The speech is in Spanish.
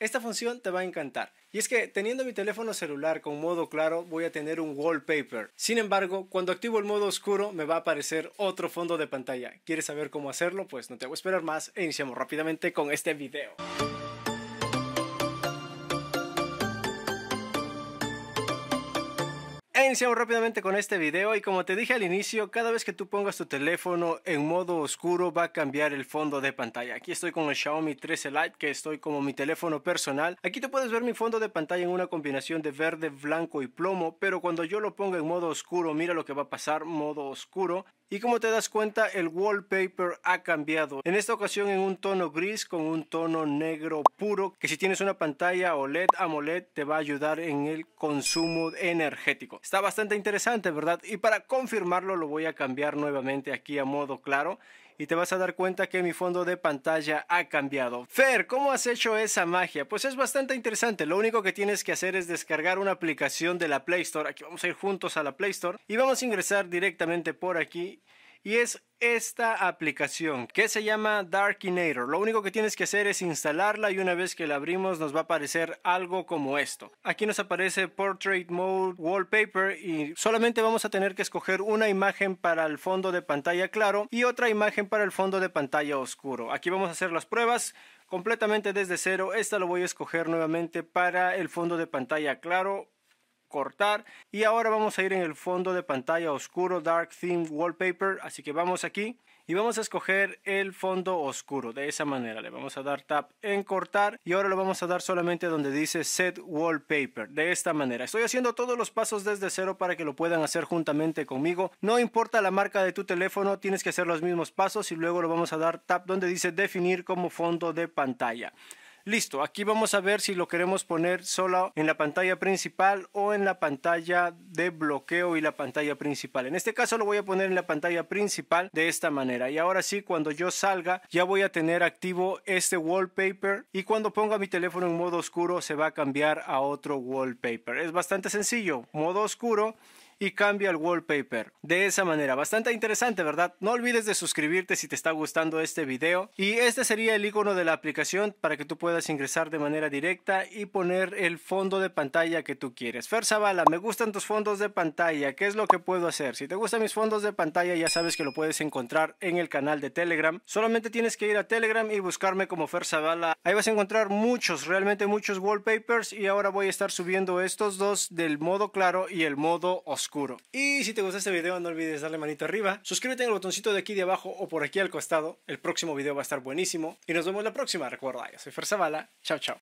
Esta función te va a encantar. Y es que teniendo mi teléfono celular con modo claro voy a tener un wallpaper. Sin embargo, cuando activo el modo oscuro me va a aparecer otro fondo de pantalla. ¿Quieres saber cómo hacerlo? Pues no te a esperar más e iniciamos rápidamente con este video. iniciamos rápidamente con este video y como te dije al inicio, cada vez que tú pongas tu teléfono en modo oscuro va a cambiar el fondo de pantalla. Aquí estoy con el Xiaomi 13 Lite que estoy como mi teléfono personal. Aquí tú puedes ver mi fondo de pantalla en una combinación de verde, blanco y plomo, pero cuando yo lo ponga en modo oscuro, mira lo que va a pasar, modo oscuro. Y como te das cuenta, el wallpaper ha cambiado. En esta ocasión en un tono gris con un tono negro puro, que si tienes una pantalla OLED, AMOLED, te va a ayudar en el consumo energético. Está bastante interesante, ¿verdad? Y para confirmarlo lo voy a cambiar nuevamente aquí a modo claro y te vas a dar cuenta que mi fondo de pantalla ha cambiado. Fer, ¿cómo has hecho esa magia? Pues es bastante interesante. Lo único que tienes que hacer es descargar una aplicación de la Play Store. Aquí vamos a ir juntos a la Play Store y vamos a ingresar directamente por aquí y es esta aplicación que se llama Darkinator. Lo único que tienes que hacer es instalarla y una vez que la abrimos nos va a aparecer algo como esto. Aquí nos aparece Portrait Mode Wallpaper y solamente vamos a tener que escoger una imagen para el fondo de pantalla claro y otra imagen para el fondo de pantalla oscuro. Aquí vamos a hacer las pruebas completamente desde cero. Esta lo voy a escoger nuevamente para el fondo de pantalla claro cortar y ahora vamos a ir en el fondo de pantalla oscuro dark theme wallpaper así que vamos aquí y vamos a escoger el fondo oscuro de esa manera le vamos a dar tap en cortar y ahora lo vamos a dar solamente donde dice set wallpaper de esta manera estoy haciendo todos los pasos desde cero para que lo puedan hacer juntamente conmigo no importa la marca de tu teléfono tienes que hacer los mismos pasos y luego lo vamos a dar tap donde dice definir como fondo de pantalla Listo, aquí vamos a ver si lo queremos poner solo en la pantalla principal o en la pantalla de bloqueo y la pantalla principal. En este caso lo voy a poner en la pantalla principal de esta manera. Y ahora sí, cuando yo salga ya voy a tener activo este wallpaper y cuando ponga mi teléfono en modo oscuro se va a cambiar a otro wallpaper. Es bastante sencillo, modo oscuro y cambia el wallpaper. De esa manera, bastante interesante, ¿verdad? No olvides de suscribirte si te está gustando este video. Y este sería el icono de la aplicación para que tú puedas ingresar de manera directa y poner el fondo de pantalla que tú quieres. Fer Zavala, me gustan tus fondos de pantalla. ¿Qué es lo que puedo hacer? Si te gustan mis fondos de pantalla, ya sabes que lo puedes encontrar en el canal de Telegram. Solamente tienes que ir a Telegram y buscarme como Fer Zavala. Ahí vas a encontrar muchos, realmente muchos wallpapers y ahora voy a estar subiendo estos dos del modo claro y el modo oscuro. Y si te gustó este video no olvides darle manito arriba, suscríbete en el botoncito de aquí de abajo o por aquí al costado, el próximo video va a estar buenísimo y nos vemos la próxima, recuerda, yo soy Fer Zavala, chao chao.